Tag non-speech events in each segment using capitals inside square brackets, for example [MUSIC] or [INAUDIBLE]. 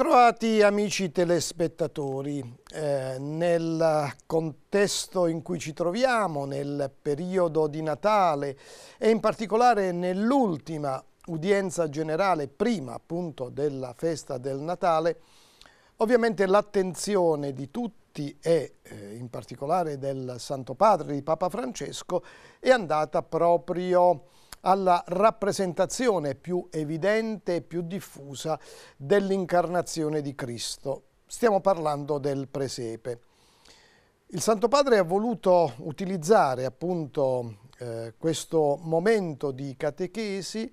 Bentrovati amici telespettatori. Eh, nel contesto in cui ci troviamo, nel periodo di Natale e in particolare nell'ultima udienza generale, prima appunto della festa del Natale, ovviamente l'attenzione di tutti e eh, in particolare del Santo Padre di Papa Francesco è andata proprio alla rappresentazione più evidente e più diffusa dell'incarnazione di Cristo. Stiamo parlando del presepe. Il Santo Padre ha voluto utilizzare appunto eh, questo momento di catechesi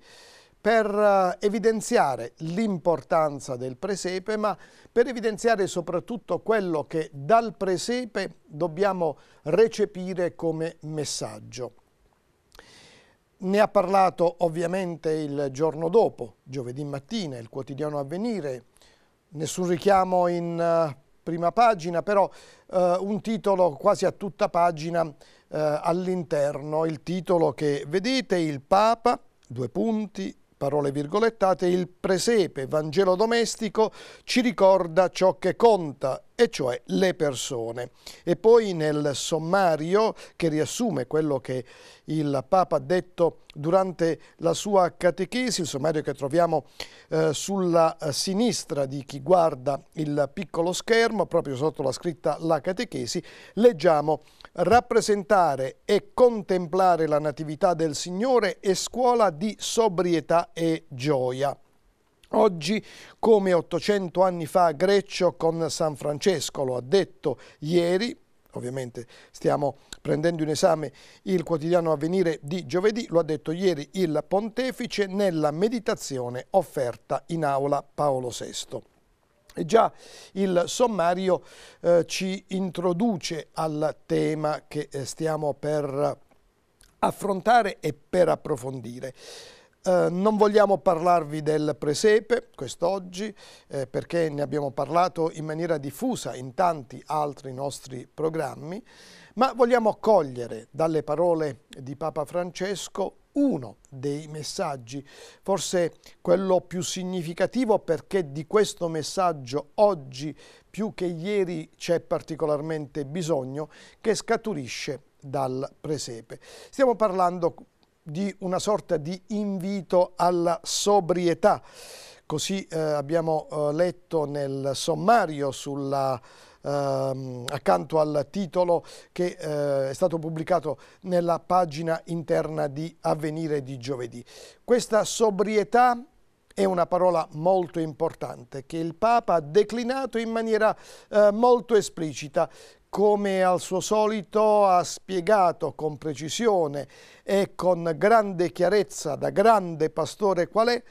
per eh, evidenziare l'importanza del presepe, ma per evidenziare soprattutto quello che dal presepe dobbiamo recepire come messaggio. Ne ha parlato ovviamente il giorno dopo, giovedì mattina, il quotidiano Avvenire. Nessun richiamo in eh, prima pagina, però eh, un titolo quasi a tutta pagina eh, all'interno. Il titolo che vedete, il Papa, due punti, parole virgolettate, il presepe Vangelo domestico ci ricorda ciò che conta, e cioè le persone. E poi nel sommario che riassume quello che il Papa ha detto durante la sua catechesi, il sommario che troviamo eh, sulla eh, sinistra di chi guarda il piccolo schermo, proprio sotto la scritta La catechesi, leggiamo rappresentare e contemplare la Natività del Signore è scuola di sobrietà e gioia. Oggi, come 800 anni fa Greccio con San Francesco lo ha detto ieri, ovviamente stiamo prendendo in esame il quotidiano avvenire di giovedì, lo ha detto ieri il pontefice nella meditazione offerta in aula Paolo VI. E già il sommario eh, ci introduce al tema che eh, stiamo per affrontare e per approfondire. Eh, non vogliamo parlarvi del presepe quest'oggi eh, perché ne abbiamo parlato in maniera diffusa in tanti altri nostri programmi, ma vogliamo cogliere dalle parole di Papa Francesco uno dei messaggi, forse quello più significativo perché di questo messaggio oggi più che ieri c'è particolarmente bisogno, che scaturisce dal presepe. Stiamo parlando di una sorta di invito alla sobrietà, così eh, abbiamo eh, letto nel sommario sulla Ehm, accanto al titolo che eh, è stato pubblicato nella pagina interna di Avvenire di giovedì. Questa sobrietà è una parola molto importante che il Papa ha declinato in maniera eh, molto esplicita. Come al suo solito ha spiegato con precisione e con grande chiarezza da grande pastore qual è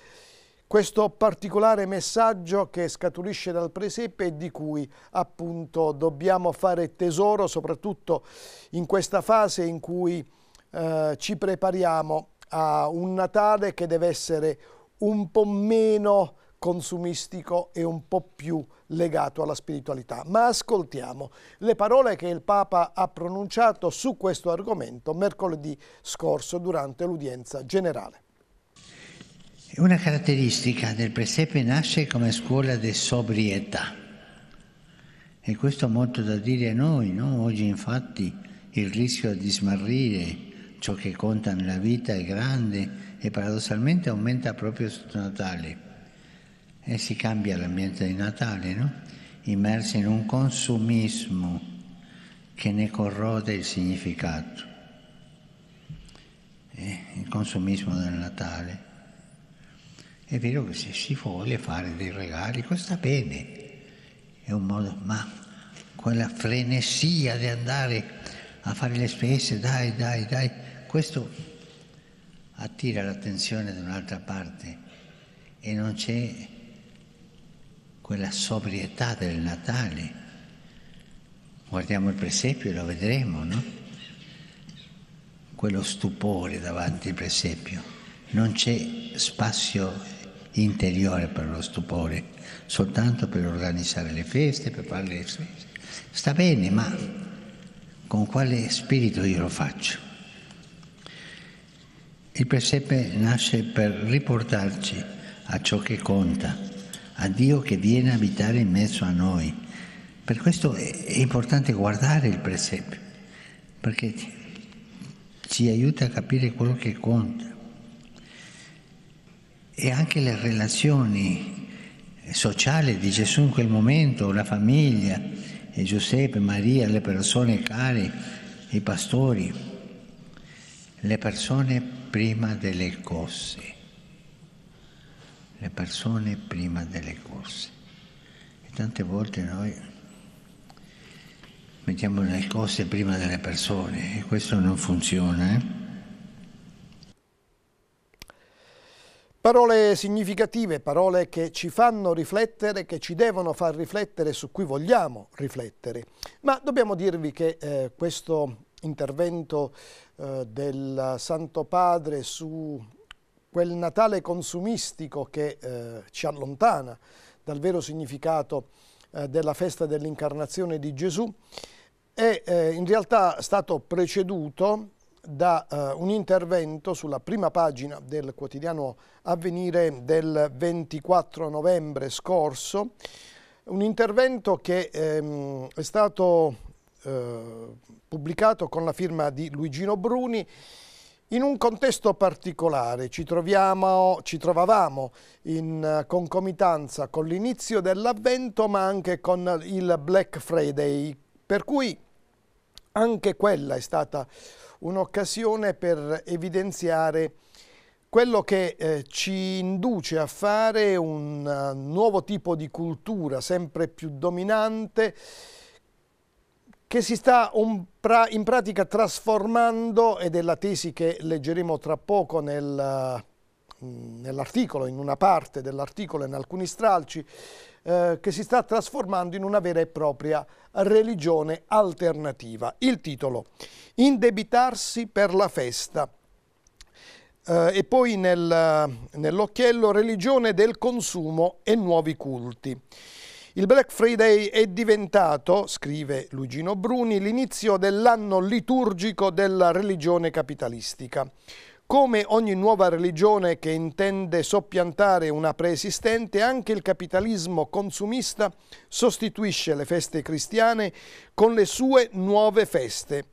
questo particolare messaggio che scaturisce dal presepe e di cui appunto dobbiamo fare tesoro soprattutto in questa fase in cui eh, ci prepariamo a un Natale che deve essere un po' meno consumistico e un po' più legato alla spiritualità. Ma ascoltiamo le parole che il Papa ha pronunciato su questo argomento mercoledì scorso durante l'udienza generale. Una caratteristica del presepe nasce come scuola di sobrietà. E questo ha molto da dire a noi, no? Oggi infatti il rischio di smarrire ciò che conta nella vita è grande e paradossalmente aumenta proprio sotto Natale. E si cambia l'ambiente di Natale, no? Immersi in un consumismo che ne corrode il significato. Eh, il consumismo del Natale è vero che se si vuole fare dei regali costa bene, è un modo, ma quella frenesia di andare a fare le spese, dai, dai, dai, questo attira l'attenzione da un'altra parte e non c'è quella sobrietà del Natale. Guardiamo il presepio e lo vedremo, no? Quello stupore davanti al presepio. Non c'è spazio interiore per lo stupore, soltanto per organizzare le feste, per fare le feste. Sta bene, ma con quale spirito io lo faccio? Il presepe nasce per riportarci a ciò che conta, a Dio che viene a abitare in mezzo a noi. Per questo è importante guardare il presepe, perché ci aiuta a capire quello che conta e anche le relazioni sociali di Gesù in quel momento, la famiglia, e Giuseppe, Maria, le persone care, i pastori, le persone prima delle cose, le persone prima delle cose. E tante volte noi mettiamo le cose prima delle persone e questo non funziona. Eh? Parole significative, parole che ci fanno riflettere, che ci devono far riflettere, su cui vogliamo riflettere. Ma dobbiamo dirvi che eh, questo intervento eh, del Santo Padre su quel Natale consumistico che eh, ci allontana dal vero significato eh, della festa dell'incarnazione di Gesù, è eh, in realtà stato preceduto da eh, un intervento sulla prima pagina del quotidiano Avvenire del 24 novembre scorso, un intervento che ehm, è stato eh, pubblicato con la firma di Luigino Bruni in un contesto particolare ci, troviamo, ci trovavamo in eh, concomitanza con l'inizio dell'avvento ma anche con il Black Friday per cui anche quella è stata un'occasione per evidenziare quello che eh, ci induce a fare un uh, nuovo tipo di cultura sempre più dominante che si sta pra in pratica trasformando ed è la tesi che leggeremo tra poco nel, uh, nell'articolo, in una parte dell'articolo, in alcuni stralci, eh, che si sta trasformando in una vera e propria religione alternativa. Il titolo, Indebitarsi per la festa. Eh, e poi nel, nell'occhiello religione del consumo e nuovi culti. Il Black Friday è diventato, scrive Luigino Bruni, l'inizio dell'anno liturgico della religione capitalistica. Come ogni nuova religione che intende soppiantare una preesistente, anche il capitalismo consumista sostituisce le feste cristiane con le sue nuove feste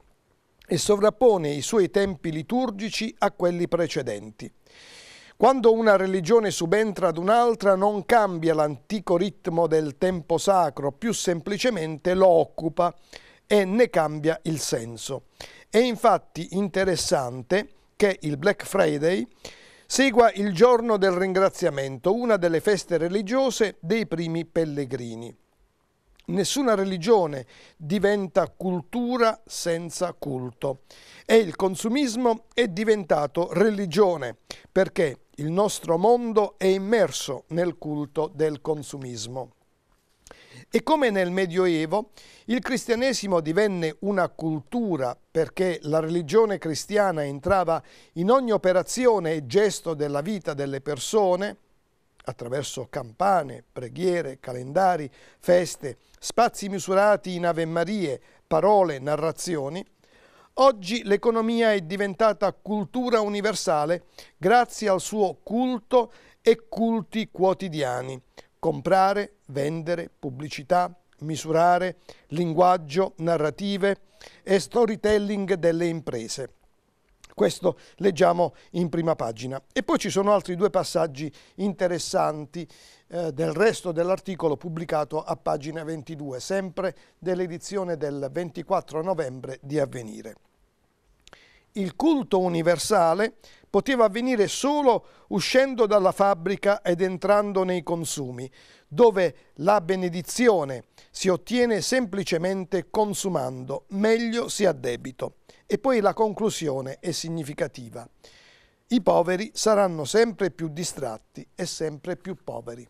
e sovrappone i suoi tempi liturgici a quelli precedenti. Quando una religione subentra ad un'altra non cambia l'antico ritmo del tempo sacro, più semplicemente lo occupa e ne cambia il senso. È infatti interessante che il Black Friday segua il giorno del ringraziamento, una delle feste religiose dei primi pellegrini. Nessuna religione diventa cultura senza culto e il consumismo è diventato religione perché il nostro mondo è immerso nel culto del consumismo. E come nel Medioevo, il cristianesimo divenne una cultura perché la religione cristiana entrava in ogni operazione e gesto della vita delle persone, attraverso campane, preghiere, calendari, feste, spazi misurati in Ave parole, narrazioni, oggi l'economia è diventata cultura universale grazie al suo culto e culti quotidiani, comprare, vendere, pubblicità, misurare, linguaggio, narrative e storytelling delle imprese. Questo leggiamo in prima pagina. E poi ci sono altri due passaggi interessanti eh, del resto dell'articolo pubblicato a pagina 22, sempre dell'edizione del 24 novembre di Avvenire. Il culto universale poteva avvenire solo uscendo dalla fabbrica ed entrando nei consumi, dove la benedizione si ottiene semplicemente consumando, meglio si ha debito. E poi la conclusione è significativa. I poveri saranno sempre più distratti e sempre più poveri.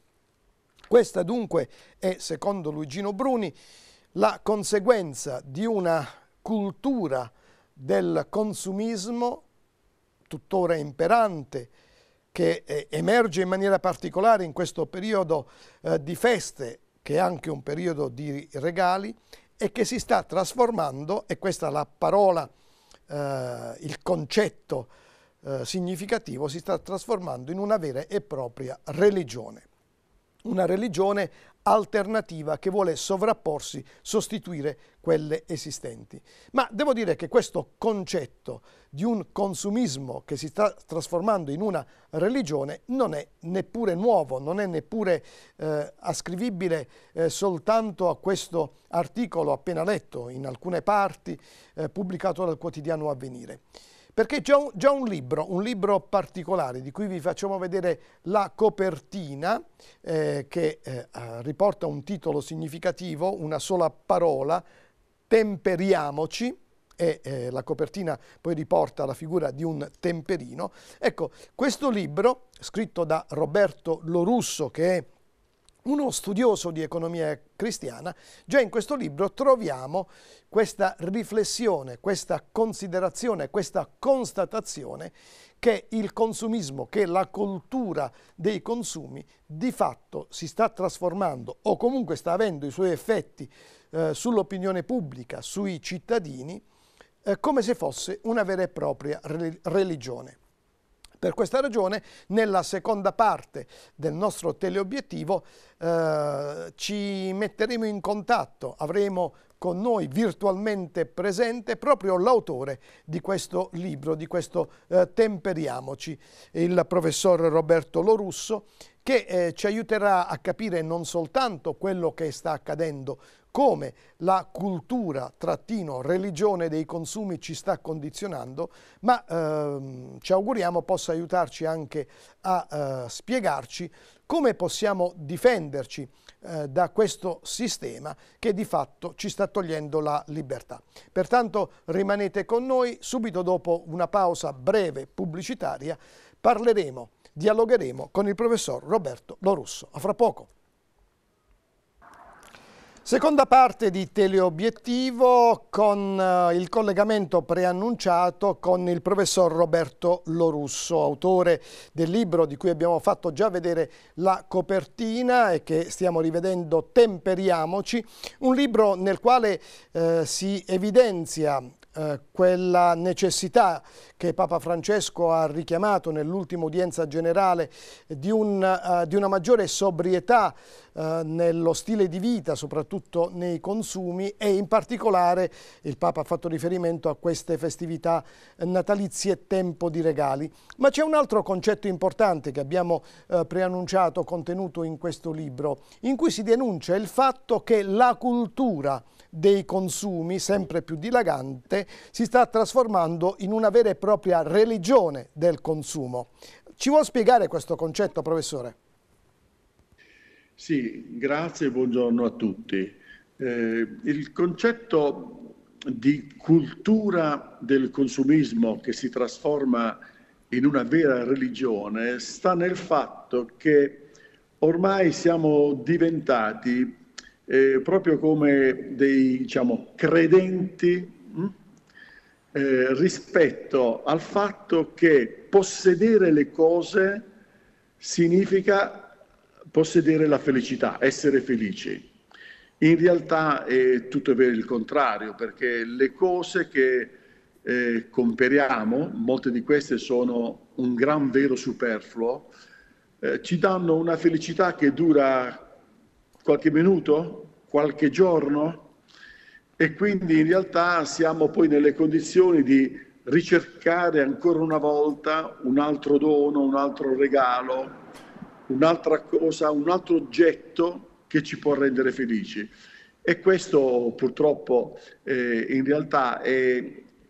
Questa dunque è, secondo Luigino Bruni, la conseguenza di una cultura del consumismo tuttora imperante, che eh, emerge in maniera particolare in questo periodo eh, di feste, che è anche un periodo di regali, e che si sta trasformando, e questa è la parola, eh, il concetto eh, significativo, si sta trasformando in una vera e propria religione. Una religione alternativa che vuole sovrapporsi, sostituire quelle esistenti. Ma devo dire che questo concetto di un consumismo che si sta trasformando in una religione non è neppure nuovo, non è neppure eh, ascrivibile eh, soltanto a questo articolo appena letto in alcune parti eh, pubblicato dal quotidiano Avvenire. Perché c'è un, un, libro, un libro particolare di cui vi facciamo vedere la copertina eh, che eh, riporta un titolo significativo, una sola parola, Temperiamoci, e eh, la copertina poi riporta la figura di un temperino. Ecco, questo libro, scritto da Roberto Lorusso, che è uno studioso di economia cristiana, già in questo libro troviamo questa riflessione, questa considerazione, questa constatazione che il consumismo, che la cultura dei consumi di fatto si sta trasformando o comunque sta avendo i suoi effetti eh, sull'opinione pubblica, sui cittadini, eh, come se fosse una vera e propria religione. Per questa ragione nella seconda parte del nostro teleobiettivo eh, ci metteremo in contatto, avremo con noi virtualmente presente proprio l'autore di questo libro, di questo eh, Temperiamoci, il professor Roberto Lorusso, che eh, ci aiuterà a capire non soltanto quello che sta accadendo come la cultura trattino religione dei consumi ci sta condizionando, ma ehm, ci auguriamo possa aiutarci anche a eh, spiegarci come possiamo difenderci eh, da questo sistema che di fatto ci sta togliendo la libertà. Pertanto rimanete con noi, subito dopo una pausa breve pubblicitaria parleremo, dialogheremo con il professor Roberto Lorusso. A fra poco. Seconda parte di Teleobiettivo con eh, il collegamento preannunciato con il professor Roberto Lorusso, autore del libro di cui abbiamo fatto già vedere la copertina e che stiamo rivedendo Temperiamoci, un libro nel quale eh, si evidenzia eh, quella necessità che Papa Francesco ha richiamato nell'ultima udienza generale di, un, eh, di una maggiore sobrietà eh, nello stile di vita, soprattutto nei consumi e in particolare il Papa ha fatto riferimento a queste festività natalizie tempo di regali. Ma c'è un altro concetto importante che abbiamo eh, preannunciato, contenuto in questo libro, in cui si denuncia il fatto che la cultura dei consumi sempre più dilagante si sta trasformando in una vera e propria religione del consumo. Ci vuol spiegare questo concetto, professore? Sì, grazie e buongiorno a tutti. Eh, il concetto di cultura del consumismo che si trasforma in una vera religione sta nel fatto che ormai siamo diventati eh, proprio come dei diciamo, credenti mh, hm, eh, rispetto al fatto che possedere le cose significa possedere la felicità, essere felici. In realtà è tutto il contrario, perché le cose che eh, comperiamo, molte di queste sono un gran vero superfluo, eh, ci danno una felicità che dura qualche minuto, qualche giorno e quindi in realtà siamo poi nelle condizioni di ricercare ancora una volta un altro dono, un altro regalo, un'altra cosa, un altro oggetto che ci può rendere felici. E questo purtroppo eh, in realtà è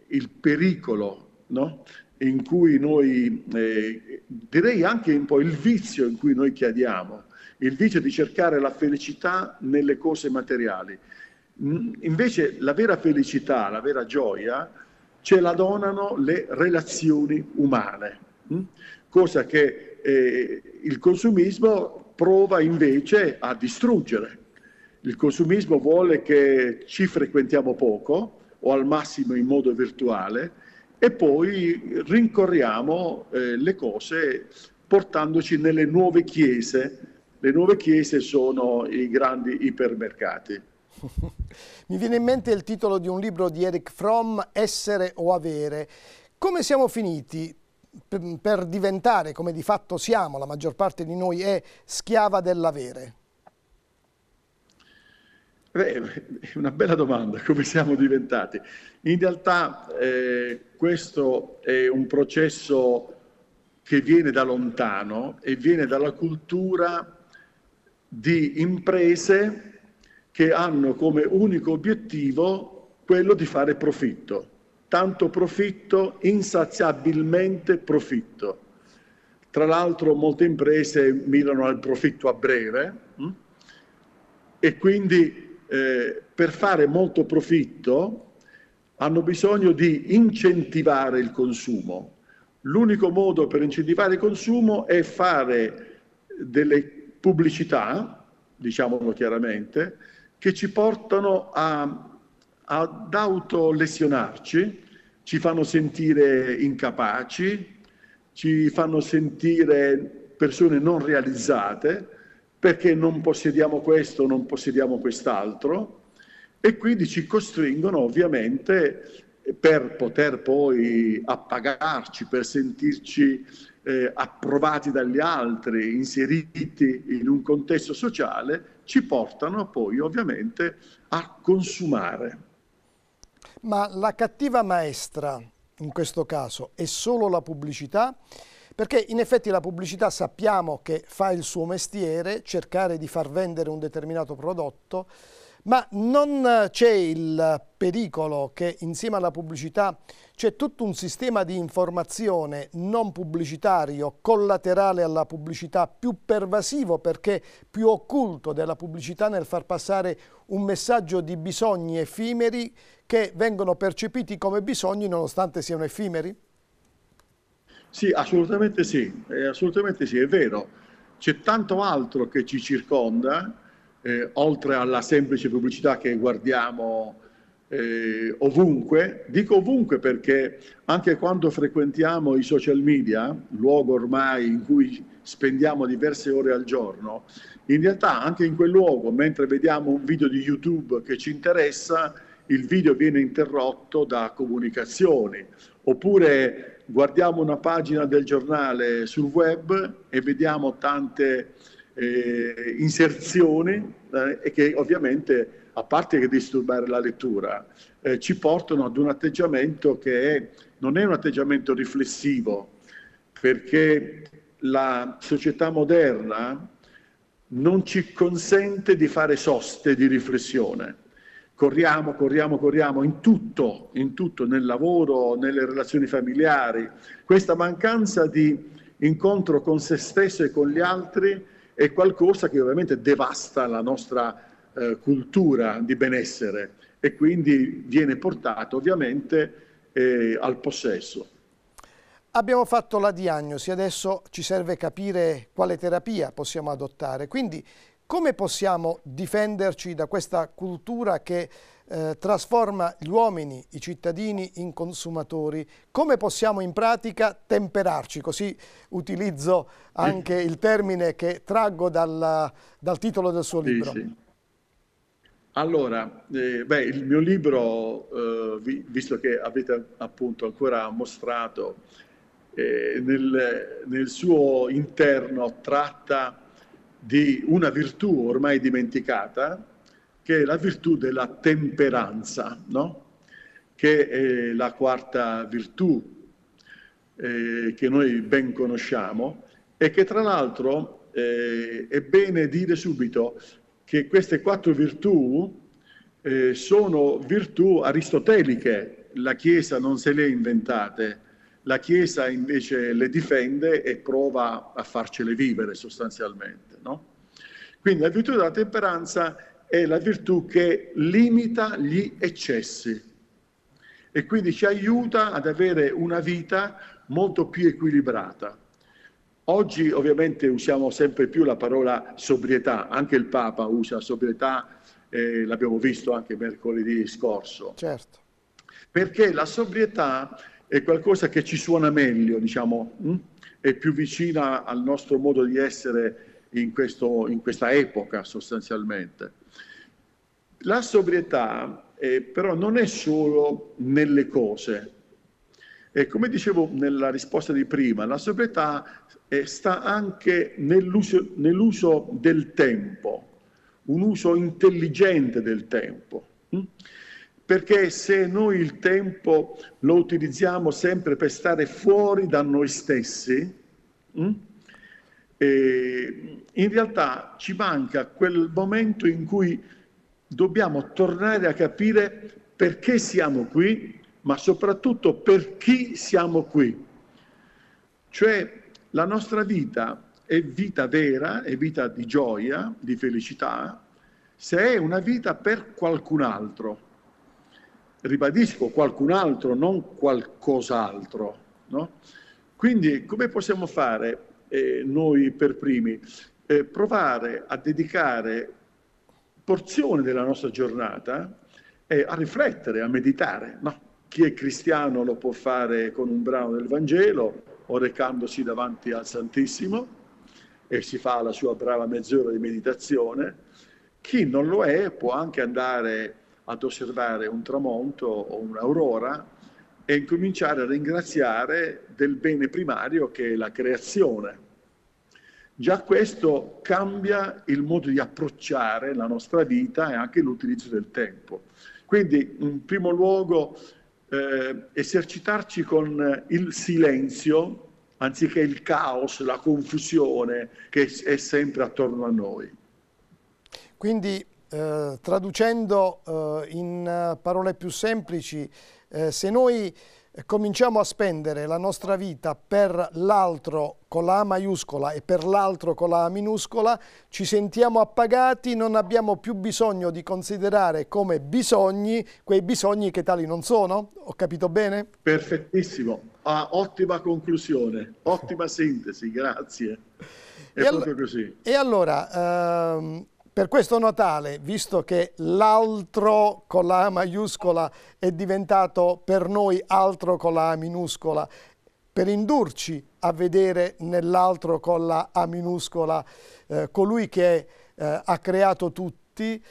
il pericolo no? in cui noi, eh, direi anche un po' il vizio in cui noi chiediamo, il vizio di cercare la felicità nelle cose materiali. Mm, invece la vera felicità, la vera gioia, ce la donano le relazioni umane, mm? cosa che eh, il consumismo prova invece a distruggere. Il consumismo vuole che ci frequentiamo poco o al massimo in modo virtuale e poi rincorriamo eh, le cose portandoci nelle nuove chiese le nuove chiese sono i grandi ipermercati. [LAUGHS] Mi viene in mente il titolo di un libro di Eric Fromm, Essere o Avere. Come siamo finiti per diventare, come di fatto siamo, la maggior parte di noi è schiava dell'avere? Beh, è una bella domanda, come siamo diventati? In realtà eh, questo è un processo che viene da lontano e viene dalla cultura di imprese che hanno come unico obiettivo quello di fare profitto, tanto profitto, insaziabilmente profitto. Tra l'altro molte imprese mirano al profitto a breve mm? e quindi eh, per fare molto profitto hanno bisogno di incentivare il consumo. L'unico modo per incentivare il consumo è fare delle pubblicità, diciamolo chiaramente, che ci portano a, ad autolesionarci, ci fanno sentire incapaci, ci fanno sentire persone non realizzate perché non possediamo questo, non possediamo quest'altro e quindi ci costringono ovviamente per poter poi appagarci, per sentirci eh, approvati dagli altri, inseriti in un contesto sociale, ci portano poi ovviamente a consumare. Ma la cattiva maestra in questo caso è solo la pubblicità? Perché in effetti la pubblicità sappiamo che fa il suo mestiere, cercare di far vendere un determinato prodotto, ma non c'è il pericolo che insieme alla pubblicità c'è tutto un sistema di informazione non pubblicitario, collaterale alla pubblicità, più pervasivo perché più occulto della pubblicità nel far passare un messaggio di bisogni effimeri che vengono percepiti come bisogni nonostante siano effimeri? Sì, assolutamente sì, eh, assolutamente sì, è vero. C'è tanto altro che ci circonda eh, oltre alla semplice pubblicità che guardiamo eh, ovunque, dico ovunque perché anche quando frequentiamo i social media, luogo ormai in cui spendiamo diverse ore al giorno, in realtà anche in quel luogo, mentre vediamo un video di YouTube che ci interessa, il video viene interrotto da comunicazioni, oppure guardiamo una pagina del giornale sul web e vediamo tante eh, inserzioni eh, che ovviamente, a parte che disturbare la lettura, eh, ci portano ad un atteggiamento che è, non è un atteggiamento riflessivo, perché la società moderna non ci consente di fare soste di riflessione. Corriamo, corriamo, corriamo in tutto, in tutto, nel lavoro, nelle relazioni familiari. Questa mancanza di incontro con se stesso e con gli altri è qualcosa che ovviamente devasta la nostra eh, cultura di benessere e quindi viene portato ovviamente eh, al possesso. Abbiamo fatto la diagnosi, adesso ci serve capire quale terapia possiamo adottare. Quindi come possiamo difenderci da questa cultura che eh, trasforma gli uomini, i cittadini, in consumatori. Come possiamo in pratica temperarci? Così utilizzo anche il termine che traggo dal, dal titolo del suo libro. Allora, eh, beh, il mio libro, eh, vi, visto che avete appunto ancora mostrato, eh, nel, nel suo interno tratta di una virtù ormai dimenticata, che è la virtù della temperanza, no? che è la quarta virtù eh, che noi ben conosciamo e che tra l'altro eh, è bene dire subito che queste quattro virtù eh, sono virtù aristoteliche, la Chiesa non se le ha inventate, la Chiesa invece le difende e prova a farcele vivere sostanzialmente. No? Quindi la virtù della temperanza è la virtù che limita gli eccessi e quindi ci aiuta ad avere una vita molto più equilibrata. Oggi ovviamente usiamo sempre più la parola sobrietà, anche il Papa usa sobrietà, eh, l'abbiamo visto anche mercoledì scorso. Certo. Perché la sobrietà è qualcosa che ci suona meglio, diciamo, mh? Hm? è più vicina al nostro modo di essere in, questo, in questa epoca sostanzialmente. La sobrietà eh, però non è solo nelle cose. E come dicevo nella risposta di prima, la sobrietà eh, sta anche nell'uso, nell'uso del tempo, un uso intelligente del tempo. Hm? Perché se noi il tempo lo utilizziamo sempre per stare fuori da noi stessi, hm? Eh, in realtà ci manca quel momento in cui dobbiamo tornare a capire perché siamo qui, ma soprattutto per chi siamo qui. Cioè la nostra vita è vita vera, è vita di gioia, di felicità, se è una vita per qualcun altro. Ribadisco, qualcun altro, non qualcos'altro. No? Quindi come possiamo fare eh, noi per primi? Eh, provare a dedicare porzione della nostra giornata è a riflettere, a meditare. No? Chi è cristiano lo può fare con un brano del Vangelo o recandosi davanti al Santissimo e si fa la sua brava mezz'ora di meditazione. Chi non lo è può anche andare ad osservare un tramonto o un'aurora e cominciare a ringraziare del bene primario che è la creazione Già questo cambia il modo di approcciare la nostra vita e anche l'utilizzo del tempo. Quindi, in primo luogo, eh, esercitarci con il silenzio anziché il caos, la confusione che è sempre attorno a noi. Quindi, eh, traducendo eh, in eh, parole più semplici, eh, se noi cominciamo a spendere la nostra vita per l'altro con la A maiuscola e per l'altro con la A minuscola, ci sentiamo appagati, non abbiamo più bisogno di considerare come bisogni quei bisogni che tali non sono. Ho capito bene? Perfettissimo, ah, ottima conclusione, ottima sintesi, grazie. È e proprio all così. E allora, ehm, per questo Natale, visto che l'altro con la A maiuscola è diventato per noi altro con la A minuscola, per indurci a vedere nell'altro con la A minuscola eh, colui che eh, ha creato tutti,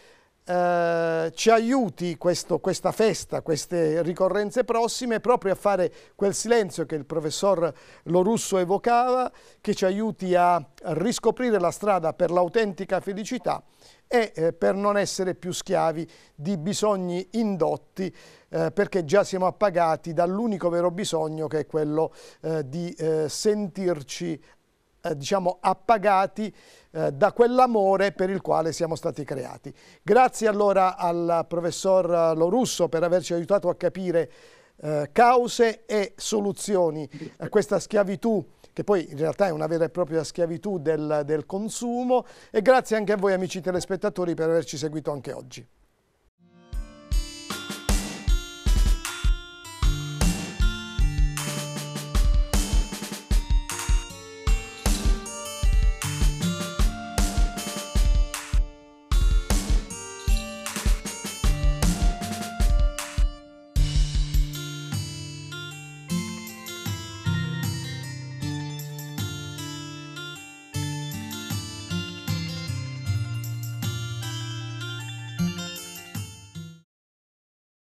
eh, ci aiuti questo, questa festa, queste ricorrenze prossime, proprio a fare quel silenzio che il professor Lorusso evocava, che ci aiuti a riscoprire la strada per l'autentica felicità e eh, per non essere più schiavi di bisogni indotti, eh, perché già siamo appagati dall'unico vero bisogno che è quello eh, di eh, sentirci diciamo appagati eh, da quell'amore per il quale siamo stati creati. Grazie allora al professor Lorusso per averci aiutato a capire eh, cause e soluzioni a eh, questa schiavitù che poi in realtà è una vera e propria schiavitù del, del consumo e grazie anche a voi amici telespettatori per averci seguito anche oggi.